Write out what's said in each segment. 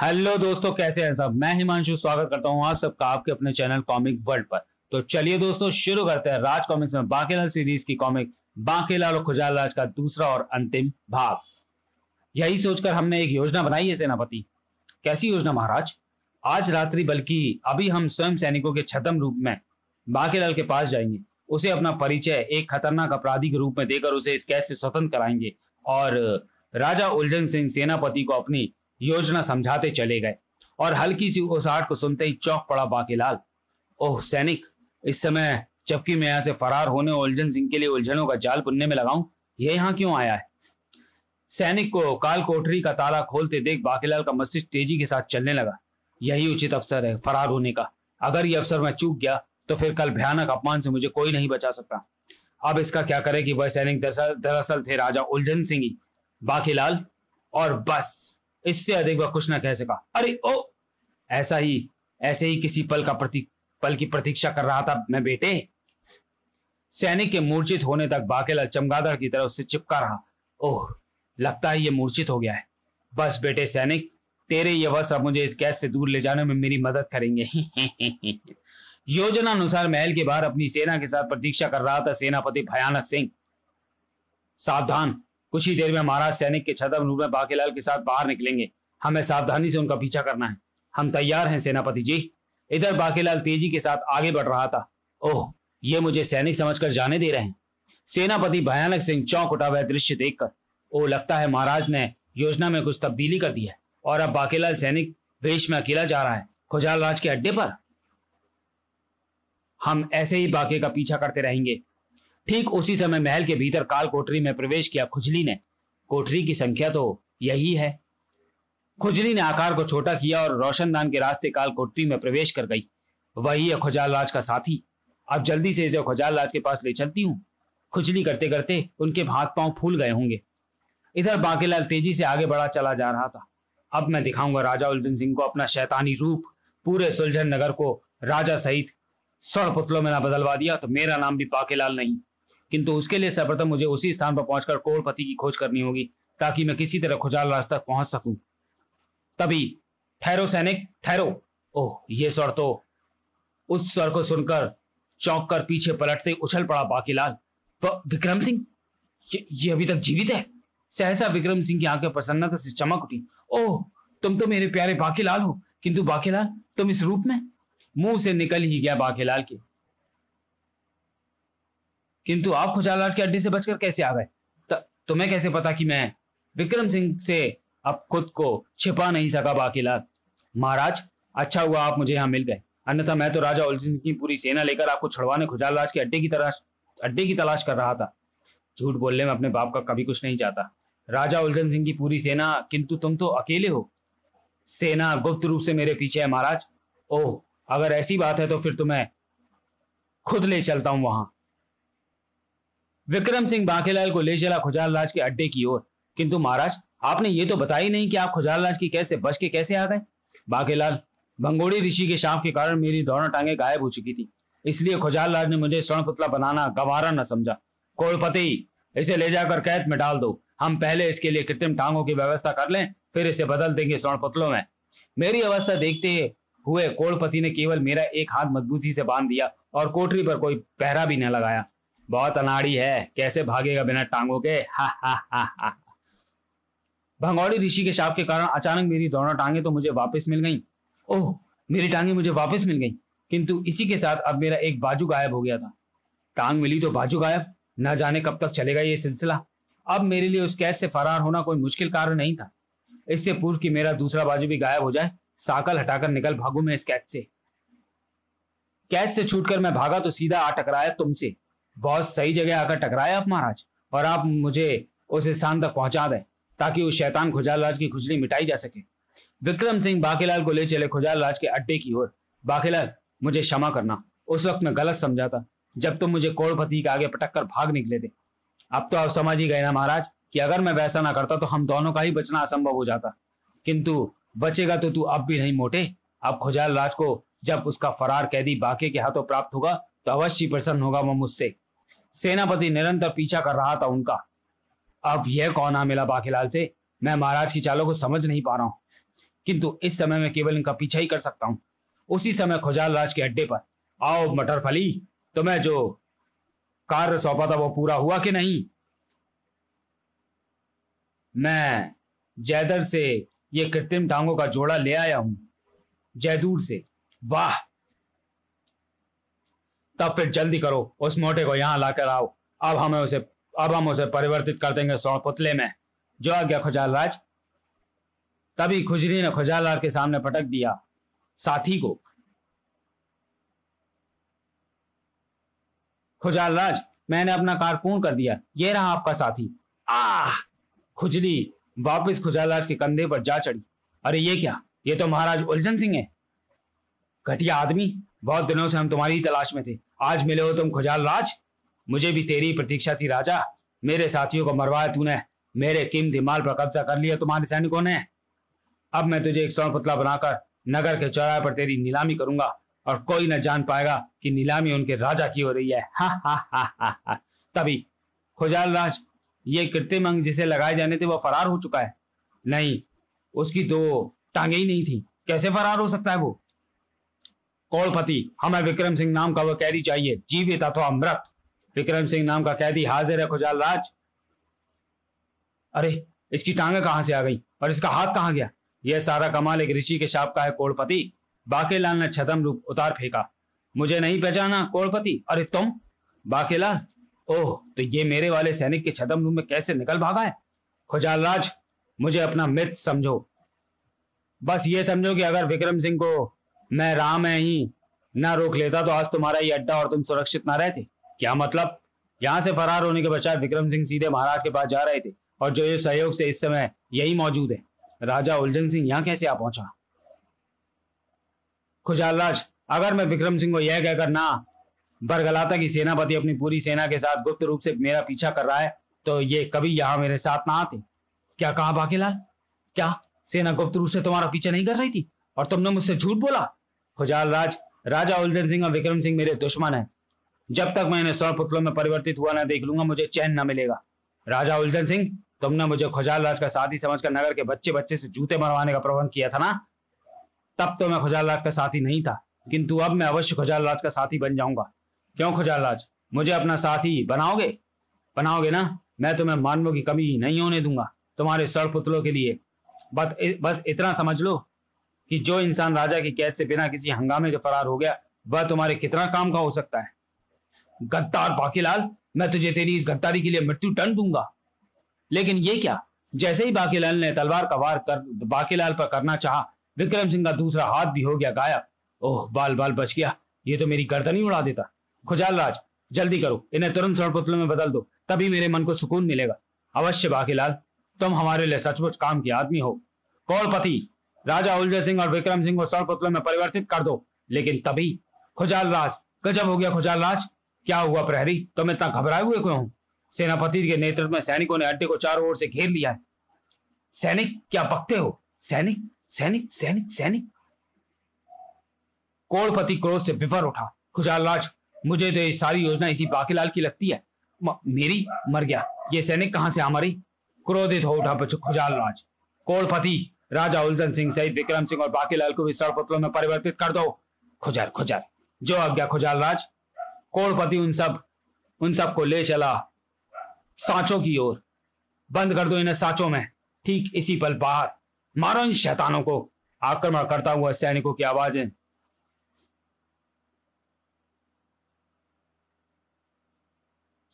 hello दोस्तों कैसे हैं सब मैं हिमांशु स्वागत करता हूं आप सबका आपके अपने चैनल कॉमिक वर्ल्ड पर तो चलिए दोस्तों शुरू करते हैं राज कॉमिक्स में बांकेलाल सीरीज की कॉमिक बांकेलाल और खुजाल राज का दूसरा और अंतिम भाग यही सोचकर हमने एक योजना बनाई है सेनापति कैसी योजना महाराज आज रात्रि बल्कि अभी हम स्वयं सैनिकों के छतम रूप में बांकेलाल के पास जाएंगे उसे अपना परिचय एक खतरनाक अपराधी के रूप में देकर उसे इस कैद से स्वतंत्र कराएंगे और राजा उलझन सिंह सेनापति को अपनी योजना समझाते चले गए और हल्की सी ओसाहट को सुनते ही चौक पड़ा बाकीलाल ओह सैनिक इस समय जबकि मैं यहां से फरार होने उलझन सिंह के लिए उलझनों का जाल बुनने में लगाऊं ये यहाँ क्यों आया है सैनिक को काल कोठरी का ताला खोलते देख बाकीलाल का मस्तिष्क तेजी के साथ चलने लगा यही उचित अवसर है फरार होने का अगर ये अवसर मैं चूक गया तो फिर कल भयानक अपमान से मुझे कोई नहीं बचा सकता अब इसका क्या करे कि वह सैनिक दरअसल थे राजा उलझन सिंह ही बाकीलाल और बस इससे अधिक वह कुछ न कह सका अरे ओ ऐसा ही ऐसे ही किसी पल का प्रति पल की प्रतीक्षा कर रहा था मैं बेटे सैनिक के मूर्छित होने तक बाकेलाल चमगादड़ की तरह उससे चिपका रहा ओह लगता है ये मूर्छित हो गया है बस बेटे सैनिक तेरे ये वस्त्र मुझे इस गैस से दूर ले जाने में मेरी मदद करेंगे योजना अनुसार महल के बाहर अपनी सेना के साथ प्रतीक्षा कर रहा था सेनापति भयानक सिंह सावधान कुछ ही देर में महाराज सैनिक के छतम रूप में बाकेलाल के साथ बाहर निकलेंगे हमें सावधानी से उनका पीछा करना है हम तैयार हैं सेनापति जी इधर बाकेलाल तेजी के साथ आगे बढ़ रहा था ओह ये मुझे सैनिक समझकर जाने दे रहे हैं सेनापति भयानक सिंह चौंक उठा हुआ दृश्य देखकर ओ लगता है महाराज ने योजना में कुछ तब्दीली कर दी है और अब बाकेलाल सैनिक वेश में अकेला जा रहा है खुजाल राज के अड्डे पर हम ऐसे ही बाके का पीछा करते रहेंगे ठीक उसी समय महल के भीतर काल कोठरी में प्रवेश किया खुजली ने कोठरी की संख्या तो यही है खुजली ने आकार को छोटा किया और रोशनदान के रास्ते काल कोठरी में प्रवेश कर गई वही है खुजाल राज का साथी अब जल्दी से इसे खुजाल राज के पास ले चलती हूँ खुजली करते करते उनके हाथ पांव फूल गए होंगे इधर बांकेलाल तेजी से आगे बढ़ा चला जा रहा था अब मैं दिखाऊंगा राजा उलझन सिंह को अपना शैतानी रूप पूरे सुलझन नगर को राजा सहित सड़ पुतलों में ना बदलवा दिया तो मेरा नाम भी बाकेलाल नहीं किंतु उसके लिए सर्वप्रथम मुझे उसी स्थान पर पहुंचकर करोड़पति की खोज करनी होगी ताकि मैं किसी तरह खुजाल रास्ता तक पहुंच सकूं तभी ठहरो सैनिक ठहरो ओह ये स्वर तो उस स्वर को सुनकर चौंक कर पीछे पलटते उछल पड़ा बाकीलाल विक्रम सिंह ये, ये अभी तक जीवित है सहसा विक्रम सिंह की आंखें प्रसन्नता से चमक उठी ओह तुम तो मेरे प्यारे बाकीलाल हो किंतु बाकीलाल तुम इस रूप में मुंह से निकल ही गया बाकीलाल के किंतु आप राज की अड्डी से बचकर कैसे आ गए तुम्हें कैसे पता कि मैं विक्रम सिंह से अब खुद को छिपा नहीं सका बाकीलाल महाराज अच्छा हुआ आप मुझे यहाँ मिल गए अन्यथा मैं तो राजा उलझन सिंह की पूरी सेना लेकर आपको छुड़वाने खुजाल राज के अड्डे की तलाश अड्डे की तलाश कर रहा था झूठ बोलने में अपने बाप का कभी कुछ नहीं जाता राजा उलझन सिंह की पूरी सेना किंतु तुम तो अकेले हो सेना गुप्त रूप से मेरे पीछे है महाराज ओह अगर ऐसी बात है तो फिर तुम्हें तो खुद ले चलता हूं वहां विक्रम सिंह बांकेलाल को ले चला खुजाल राज के अड्डे की ओर किंतु महाराज आपने ये तो बताया नहीं कि आप खुजाल राज की कैसे बच के कैसे आ गए बांकेलाल भंगोड़ी ऋषि के शाप के कारण मेरी दोनों टांगे गायब हो चुकी थी इसलिए खुजाल राज ने मुझे स्वर्ण पुतला बनाना गंवारा न समझा कोलपति इसे ले जाकर कैद में डाल दो हम पहले इसके लिए कृत्रिम टांगों की व्यवस्था कर लें फिर इसे बदल देंगे स्वर्ण पुतलों में मेरी अवस्था देखते हुए कोलपति ने केवल मेरा एक हाथ मजबूती से बांध दिया और कोठरी पर कोई पहरा भी न लगाया बहुत अनाड़ी है कैसे भागेगा बिना टांगों के हा हा हा हा भंगौड़ी ऋषि के शाप के कारण अचानक मेरी दोनों टांगे तो मुझे वापस मिल गई ओह मेरी टांगे मुझे वापस मिल गई किंतु इसी के साथ अब मेरा एक बाजू गायब हो गया था टांग मिली तो बाजू गायब न जाने कब तक चलेगा ये सिलसिला अब मेरे लिए उस कैद से फरार होना कोई मुश्किल कार्य नहीं था इससे पूर्व कि मेरा दूसरा बाजू भी गायब हो जाए साकल हटाकर निकल भागू मैं इस कैद से कैद से छूटकर मैं भागा तो सीधा आ टकराया तुमसे बहुत सही जगह आकर टकराए आप महाराज और आप मुझे उस स्थान तक पहुंचा दें ताकि उस शैतान खुजाल राज की खुजली मिटाई जा सके विक्रम सिंह बाकेलाल को ले चले खुजाल राज के अड्डे की ओर बाकेलाल मुझे क्षमा करना उस वक्त मैं गलत समझा था जब तुम तो मुझे कोड़पति के आगे पटक कर भाग निकले थे अब तो आप समझ ही गए ना महाराज कि अगर मैं वैसा ना करता तो हम दोनों का ही बचना असंभव हो जाता किंतु बचेगा तो तू अब भी नहीं मोटे अब खुजाल राज को जब उसका फरार कैदी बाके के हाथों प्राप्त होगा तो अवश्य प्रसन्न होगा वह मुझसे सेनापति निरंतर पीछा कर रहा था उनका अब यह कौन आ मिला बाखीलाल से मैं महाराज की चालों को समझ नहीं पा रहा हूं किंतु इस समय मैं केवल इनका पीछा ही कर सकता हूं उसी समय खुजाल राज के अड्डे पर आओ मटर फली तुम्हें तो जो कार्य सौंपा था वो पूरा हुआ कि नहीं मैं जयदर से ये कृत्रिम टांगों का जोड़ा ले आया हूं जयदूर से वाह तब फिर जल्दी करो उस मोटे को यहाँ लाकर आओ अब हमें उसे अब हम उसे परिवर्तित कर देंगे सौ पुतले में जो आ गया खुजाल राज तभी खुजरी ने खुजाल राज के सामने पटक दिया साथी को खुजाल राज मैंने अपना कार पूर्ण कर दिया ये रहा आपका साथी आह खुजली वापस राज के कंधे पर जा चढ़ी अरे ये क्या ये तो महाराज उलझन सिंह है घटिया आदमी बहुत दिनों से हम तुम्हारी ही तलाश में थे आज मिले हो तुम खुजाल राज मुझे भी तेरी प्रतीक्षा थी राजा मेरे साथियों को मरवाया तूने मेरे किम माल पर कब्जा कर लिया तुम्हारे सैनिकों ने अब मैं तुझे एक स्वर्ण पुतला बनाकर नगर के चौराहे पर तेरी नीलामी करूंगा और कोई न जान पाएगा कि नीलामी उनके राजा की हो रही है हा हा हा हा हा तभी खुजाल राज ये कृत्रिम अंग जिसे लगाए जाने थे वो फरार हो चुका है नहीं उसकी दो टांगे ही नहीं थी कैसे फरार हो सकता है वो कौलपति हमें विक्रम सिंह नाम का वह कैदी चाहिए जीवित अथवा मृत विक्रम सिंह नाम का कैदी हाजिर है खुजाल राज अरे इसकी टांगे कहां से आ गई और इसका हाथ कहां गया यह सारा कमाल एक ऋषि के शाप का है कोड़पति बाकेलाल ने छतम रूप उतार फेंका मुझे नहीं पहचाना कोड़पति अरे तुम बाकेलाल ओह तो ये मेरे वाले सैनिक के छतम रूप में कैसे निकल भागा है खुजाल राज मुझे अपना मित्र समझो बस ये समझो कि अगर विक्रम सिंह को मैं राम है ही ना रोक लेता तो आज तुम्हारा ये अड्डा और तुम सुरक्षित ना रहते क्या मतलब यहाँ से फरार होने के बजाय विक्रम सिंह सीधे महाराज के पास जा रहे थे और जो ये सहयोग से इस समय यही मौजूद है राजा उलझन सिंह यहाँ कैसे आ पहुंचा खुशालराज अगर मैं विक्रम सिंह को यह कहकर ना बरगलाता कि सेनापति अपनी पूरी सेना के साथ गुप्त रूप से मेरा पीछा कर रहा है तो ये कभी यहाँ मेरे साथ ना आते क्या कहा बाकीलाल क्या सेना गुप्त रूप से तुम्हारा पीछा नहीं कर रही थी और तुमने मुझसे झूठ बोला खुजाल राज राजा उलझन सिंह और विक्रम सिंह मेरे दुश्मन है जब तक मैं इन्हें सौ पुतलों में परिवर्तित हुआ न देख लूंगा मुझे चैन न मिलेगा राजा उलझन सिंह तुमने मुझे खुजाल राज का साथी समझकर नगर के बच्चे बच्चे से जूते मरवाने का प्रबंध किया था ना तब तो मैं खुजाल राज का साथी नहीं था किंतु अब मैं अवश्य खुजाल राज का साथी बन जाऊंगा क्यों खुजाल राज मुझे अपना साथी बनाओगे बनाओगे ना मैं तुम्हें मानवों की कमी नहीं होने दूंगा तुम्हारे सर पुतलों के लिए बस इतना समझ लो कि जो इंसान राजा की कैद से बिना किसी हंगामे के फरार हो गया वह तुम्हारे कितना काम का हो सकता है गद्दार बाकीलाल मैं तुझे तेरी इस गद्दारी के लिए मृत्यु दंड दूंगा लेकिन ये क्या जैसे ही बाकीलाल ने तलवार का वार कर बाकीलाल पर करना चाहा विक्रम सिंह का दूसरा हाथ भी हो गया गायब ओह बाल बाल बच गया ये तो मेरी गर्दन ही उड़ा देता खुजाल राज जल्दी करो इन्हें तुरंत सड़पुतलों में बदल दो तभी मेरे मन को सुकून मिलेगा अवश्य बाकीलाल तुम हमारे लिए सचमुच काम के आदमी हो कौलपति राजा उलझे सिंह और विक्रम सिंह को सर्वपुत्र में परिवर्तित कर दो लेकिन तभी खुजाल राज गजब हो गया खुजाल राज क्या हुआ प्रहरी तुम इतना घबराए हुए क्यों सेनापति के नेतृत्व में सैनिकों ने अड्डे को चारों ओर से घेर लिया है सैनिक क्या पकते हो सैनिक सैनिक सैनिक सैनिक कोड़पति क्रोध से विफर उठा खुजाल राज मुझे तो ये सारी योजना इसी बाकीलाल की लगती है म, मेरी मर गया ये सैनिक कहां से हमारी क्रोधित हो उठा खुजाल राज कोड़पति राजा उलझन सिंह सहित विक्रम सिंह और बाकी लाल को भी सड़पुतलों में परिवर्तित कर दो खुजर खुजर जो आज्ञा खुजाल राज कोड़पति उन सब उन सब को ले चला सांचों की ओर बंद कर दो इन्हें सांचों में ठीक इसी पल बाहर मारो इन शैतानों को आक्रमण करता हुआ सैनिकों की आवाजें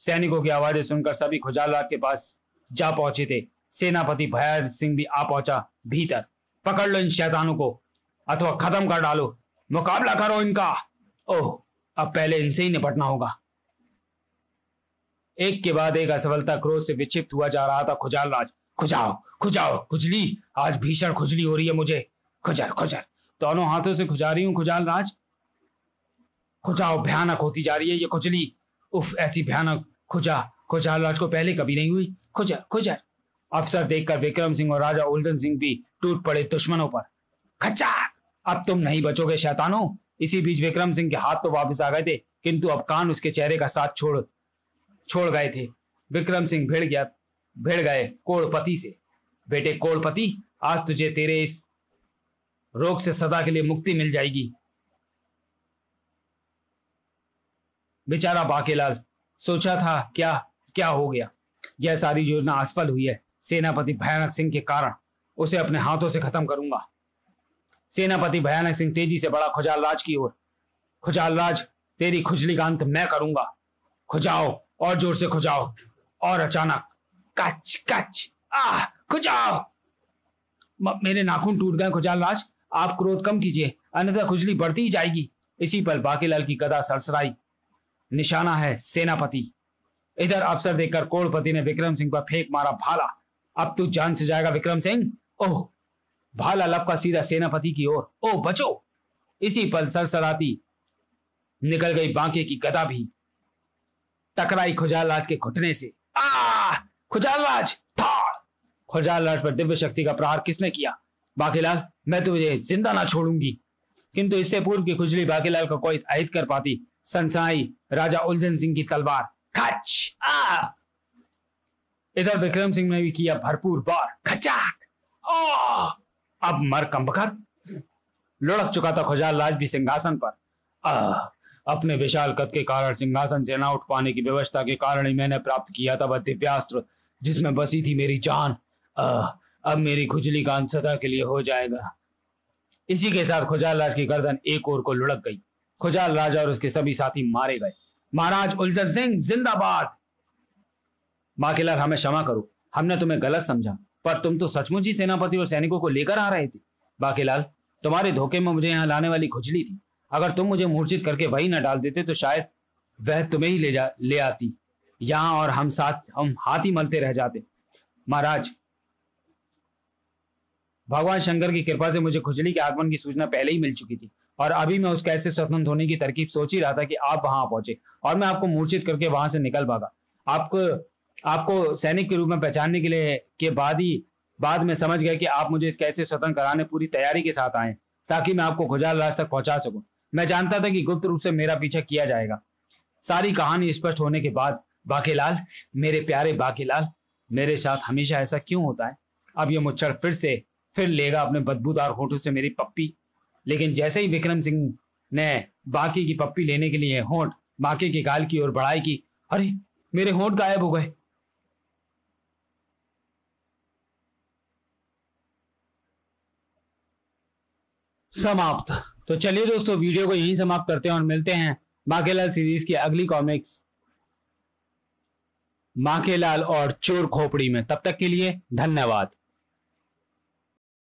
सैनिकों की आवाजें सुनकर सभी खुजाल राज के पास जा पहुंचे थे सेनापति भयाज सिंह भी आ पहुंचा भीतर पकड़ लो इन शैतानों को अथवा खत्म कर डालो मुकाबला करो इनका ओह अब पहले इनसे ही निपटना होगा एक के बाद एक असफलता क्रोध से विक्षिप्त हुआ जा रहा था खुजाल राज खुजाओ खुजाओ खुजली आज भीषण खुजली हो रही है मुझे खुजर खुजर दोनों हाथों से खुजा रही हूँ खुजाल राज खुजाओ भयानक होती जा रही है ये खुजली उफ ऐसी भयानक खुजा खुजाल राज को पहले कभी नहीं हुई खुजर खुजर अफसर देखकर विक्रम सिंह और राजा उलझन सिंह भी टूट पड़े दुश्मनों पर खचाक अब तुम नहीं बचोगे शैतानो इसी बीच विक्रम सिंह के हाथ तो वापस आ गए थे किंतु अब कान उसके चेहरे का साथ छोड़ छोड़ गए थे विक्रम सिंह भिड़ गया भिड़ गए कोड़पति से बेटे कोड़पति आज तुझे तेरे इस रोग से सदा के लिए मुक्ति मिल जाएगी बेचारा बाकेलाल सोचा था क्या क्या हो गया यह सारी योजना असफल हुई है सेनापति भयानक सिंह के कारण उसे अपने हाथों से खत्म करूंगा सेनापति भयानक सिंह तेजी से बड़ा खुजाल राज की ओर खुजाल राज तेरी खुजली का अंत मैं करूंगा खुजाओ और जोर से खुजाओ और अचानक कच कच आ खुजाओ मेरे नाखून टूट गए खुजाल राज आप क्रोध कम कीजिए अन्यथा खुजली बढ़ती ही जाएगी इसी पर बाकीलाल की गदा सरसराई निशाना है सेनापति इधर अवसर देखकर कोड़पति ने विक्रम सिंह पर फेंक मारा भाला अब तू जान से जाएगा विक्रम सिंह ओह भाला लपका सीधा सेनापति की ओर ओह बचो इसी पल सरसराती निकल गई बांके की गदा भी टकराई खुजालराज के घुटने से आ खुजालराज खुजालराज पर दिव्य शक्ति का प्रहार किसने किया बाकीलाल मैं तुझे जिंदा ना छोड़ूंगी किंतु इससे पूर्व की खुजली बाकीलाल का कोई अहित कर पाती संसाई राजा उलझन सिंह की तलवार इधर विक्रम सिंह ने भी किया भरपूर वार खचाक अब मर कंबकर लुढ़क चुका था खुजाल लाज भी सिंहासन पर आ, अपने विशाल कद के कारण सिंहासन से न उठ पाने की व्यवस्था के कारण ही मैंने प्राप्त किया था वह दिव्यास्त्र जिसमें बसी थी मेरी जान आ, अब मेरी खुजली का अंत सदा के लिए हो जाएगा इसी के साथ खुजाल राज की गर्दन एक ओर को लुढ़क गई खुजाल राज और उसके सभी साथी मारे गए महाराज उलझन सिंह जिंदाबाद माकेलर हमें क्षमा करो हमने तुम्हें गलत समझा पर तुम तो सचमुच ही सेनापति और सैनिकों को लेकर आ रहे थे बाकेलाल तुम्हारे धोखे में मुझे यहाँ लाने वाली खुजली थी अगर तुम मुझे मूर्छित करके वही न डाल देते तो शायद वह तुम्हें ही ले जा ले आती यहाँ और हम साथ हम हाथ ही मलते रह जाते महाराज भगवान शंकर की कृपा से मुझे खुजली के आगमन की सूचना पहले ही मिल चुकी थी और अभी मैं उस कैद स्वतंत्र होने की तरकीब सोच ही रहा था कि आप वहां पहुंचे और मैं आपको मूर्छित करके वहां से निकल भागा आपको आपको सैनिक के रूप में पहचानने के लिए के बाद ही बाद में समझ गए कि आप मुझे इस कैसे स्वतंत्र कराने पूरी तैयारी के साथ आए ताकि मैं आपको खुजाल राज तक पहुंचा सकूं मैं जानता था कि गुप्त रूप से मेरा पीछा किया जाएगा सारी कहानी स्पष्ट होने के बाद बाकेलाल मेरे प्यारे बाकेलाल मेरे साथ हमेशा ऐसा क्यों होता है अब ये मुच्छर फिर से फिर लेगा अपने बदबूदार होठों से मेरी पप्पी लेकिन जैसे ही विक्रम सिंह ने बाकी की पप्पी लेने के लिए होठ बाकी की गाल की ओर बढ़ाई की अरे मेरे होठ गायब हो गए समाप्त तो चलिए दोस्तों वीडियो को यहीं समाप्त करते हैं और मिलते हैं माखेलाल सीरीज की अगली कॉमिक्स माखेलाल और चोर खोपड़ी में तब तक के लिए धन्यवाद